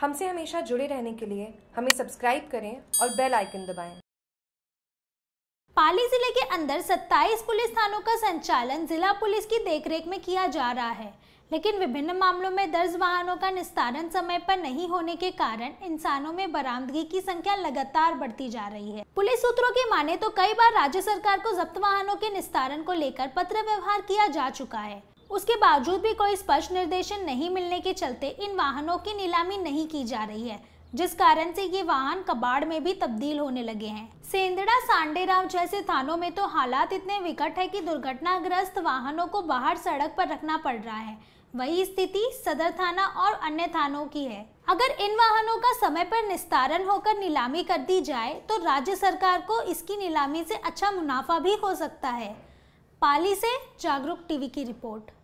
हमसे हमेशा जुड़े रहने के लिए हमें सब्सक्राइब करें और बेल आइकन दबाएं। पाली जिले के अंदर 27 पुलिस थानों का संचालन जिला पुलिस की देखरेख में किया जा रहा है लेकिन विभिन्न मामलों में दर्ज वाहनों का निस्तारण समय पर नहीं होने के कारण इंसानों में बरामदगी की संख्या लगातार बढ़ती जा रही है पुलिस सूत्रों की माने तो कई बार राज्य सरकार को जब्त वाहनों के निस्तारण को लेकर पत्र व्यवहार किया जा चुका है उसके बावजूद भी कोई स्पष्ट निर्देशन नहीं मिलने के चलते इन वाहनों की नीलामी नहीं की जा रही है जिस कारण से ये वाहन कबाड़ में भी तब्दील होने लगे हैं सेंदड़ा सांडेराव जैसे थानों में तो हालात इतने विकट है कि दुर्घटनाग्रस्त वाहनों को बाहर सड़क पर रखना पड़ रहा है वही स्थिति सदर थाना और अन्य थानों की है अगर इन वाहनों का समय पर निस्तारण होकर नीलामी कर दी जाए तो राज्य सरकार को इसकी नीलामी से अच्छा मुनाफा भी हो सकता है पाली से जागरूक टीवी की रिपोर्ट